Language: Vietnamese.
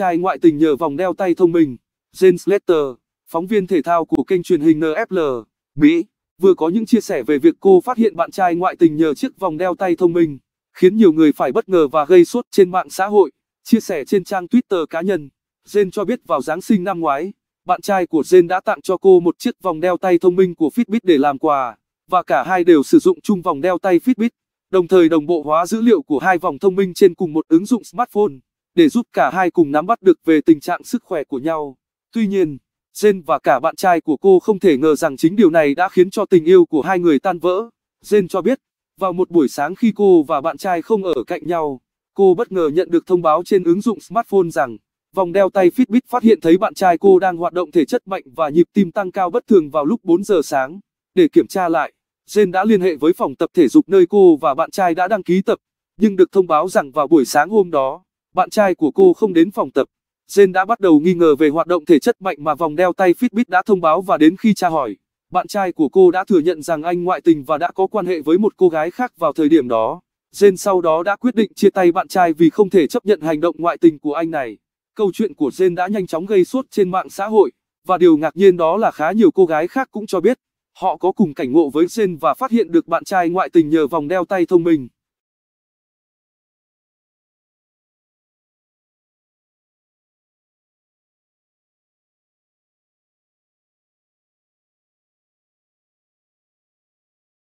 trai ngoại tình nhờ vòng đeo tay thông minh. James Lester, phóng viên thể thao của kênh truyền hình NFL, Mỹ, vừa có những chia sẻ về việc cô phát hiện bạn trai ngoại tình nhờ chiếc vòng đeo tay thông minh, khiến nhiều người phải bất ngờ và gây sốt trên mạng xã hội. Chia sẻ trên trang Twitter cá nhân, Jane cho biết vào Giáng sinh năm ngoái, bạn trai của Jane đã tặng cho cô một chiếc vòng đeo tay thông minh của Fitbit để làm quà, và cả hai đều sử dụng chung vòng đeo tay Fitbit, đồng thời đồng bộ hóa dữ liệu của hai vòng thông minh trên cùng một ứng dụng smartphone để giúp cả hai cùng nắm bắt được về tình trạng sức khỏe của nhau. Tuy nhiên, Jen và cả bạn trai của cô không thể ngờ rằng chính điều này đã khiến cho tình yêu của hai người tan vỡ. Jen cho biết, vào một buổi sáng khi cô và bạn trai không ở cạnh nhau, cô bất ngờ nhận được thông báo trên ứng dụng smartphone rằng vòng đeo tay Fitbit phát hiện thấy bạn trai cô đang hoạt động thể chất mạnh và nhịp tim tăng cao bất thường vào lúc 4 giờ sáng. Để kiểm tra lại, Jen đã liên hệ với phòng tập thể dục nơi cô và bạn trai đã đăng ký tập, nhưng được thông báo rằng vào buổi sáng hôm đó, bạn trai của cô không đến phòng tập. Jane đã bắt đầu nghi ngờ về hoạt động thể chất mạnh mà vòng đeo tay Fitbit đã thông báo và đến khi tra hỏi, bạn trai của cô đã thừa nhận rằng anh ngoại tình và đã có quan hệ với một cô gái khác vào thời điểm đó. Jane sau đó đã quyết định chia tay bạn trai vì không thể chấp nhận hành động ngoại tình của anh này. Câu chuyện của Jane đã nhanh chóng gây sốt trên mạng xã hội, và điều ngạc nhiên đó là khá nhiều cô gái khác cũng cho biết, họ có cùng cảnh ngộ với Jane và phát hiện được bạn trai ngoại tình nhờ vòng đeo tay thông minh.